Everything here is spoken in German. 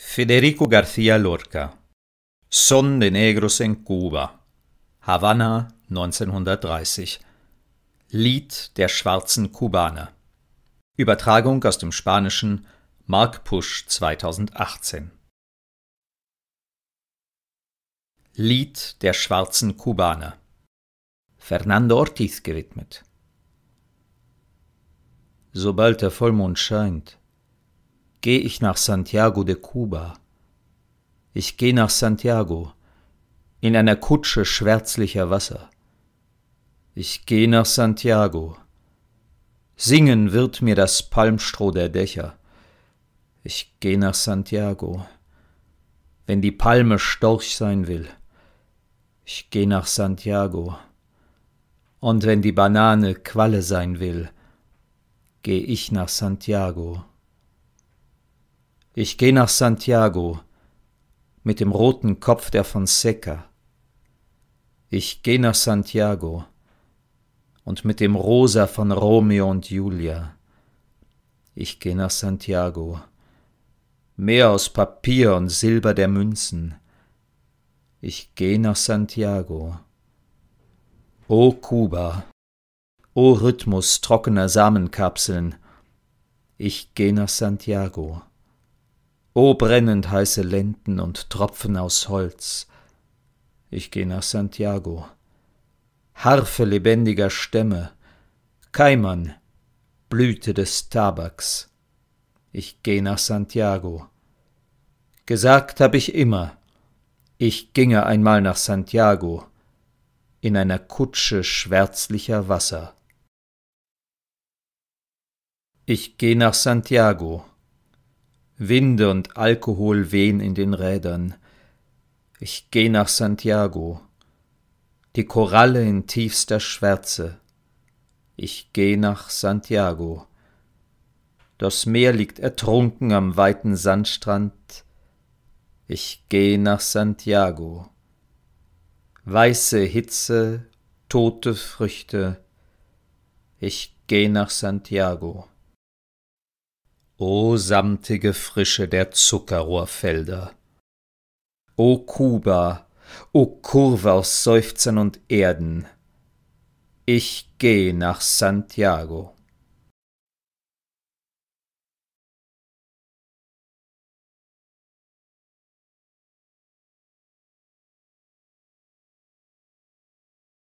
Federico García Lorca Son de Negros en Cuba Havanna 1930 Lied der schwarzen Kubaner Übertragung aus dem Spanischen Mark Pusch 2018 Lied der schwarzen Kubaner Fernando Ortiz gewidmet Sobald der Vollmond scheint, gehe ich nach Santiago de Cuba. Ich gehe nach Santiago in einer Kutsche schwärzlicher Wasser. Ich gehe nach Santiago. Singen wird mir das Palmstroh der Dächer. Ich gehe nach Santiago, wenn die Palme Storch sein will. Ich gehe nach Santiago. Und wenn die Banane Qualle sein will, gehe ich nach Santiago. Ich geh nach Santiago mit dem roten Kopf der Fonseca. Ich geh nach Santiago und mit dem Rosa von Romeo und Julia. Ich geh nach Santiago. mehr aus Papier und Silber der Münzen. Ich geh nach Santiago. O Kuba, o Rhythmus trockener Samenkapseln. Ich geh nach Santiago. O brennend heiße Lenden und Tropfen aus Holz. Ich geh nach Santiago. Harfe lebendiger Stämme, Keimann, Blüte des Tabaks. Ich geh nach Santiago. Gesagt hab ich immer, ich ginge einmal nach Santiago, in einer Kutsche schwärzlicher Wasser. Ich geh nach Santiago. Winde und Alkohol wehen in den Rädern. Ich geh nach Santiago. Die Koralle in tiefster Schwärze. Ich geh nach Santiago. Das Meer liegt ertrunken am weiten Sandstrand. Ich geh nach Santiago. Weiße Hitze, tote Früchte. Ich geh nach Santiago. O samtige Frische der Zuckerrohrfelder! O Kuba, o Kurve aus Seufzern und Erden! Ich geh nach Santiago.